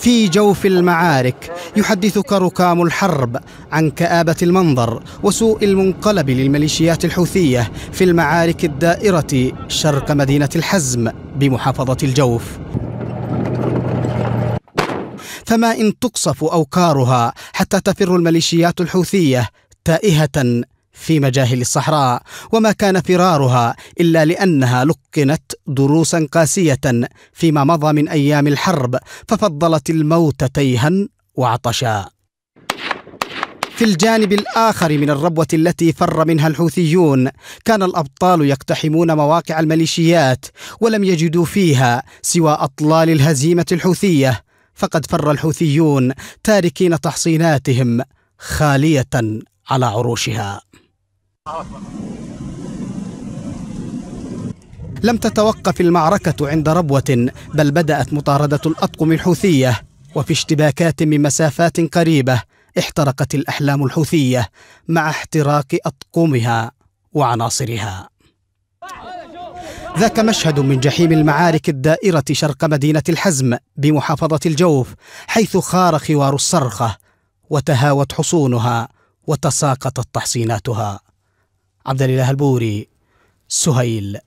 في جوف المعارك يحدثك ركام الحرب عن كآبة المنظر وسوء المنقلب للميليشيات الحوثية في المعارك الدائرة شرق مدينة الحزم بمحافظة الجوف فما إن تقصف أوكارها حتى تفر الميليشيات الحوثية تائهة في مجاهل الصحراء وما كان فرارها الا لانها لقنت دروسا قاسيه فيما مضى من ايام الحرب ففضلت الموت تيها وعطشا في الجانب الآخر من الربوة التي فر منها الحوثيون كان الأبطال يقتحمون مواقع الميليشيات ولم يجدوا فيها سوى أطلال الهزيمة الحوثية فقد فر الحوثيون تاركين تحصيناتهم خالية على عروشها لم تتوقف المعركة عند ربوة بل بدأت مطاردة الأطقم الحوثية وفي اشتباكات من مسافات قريبة احترقت الأحلام الحوثية مع احتراق أطقمها وعناصرها ذاك مشهد من جحيم المعارك الدائرة شرق مدينة الحزم بمحافظة الجوف حيث خار خوار الصرخة وتهاوت حصونها وتساقطت تحصيناتها عبد الإله البوري سهيل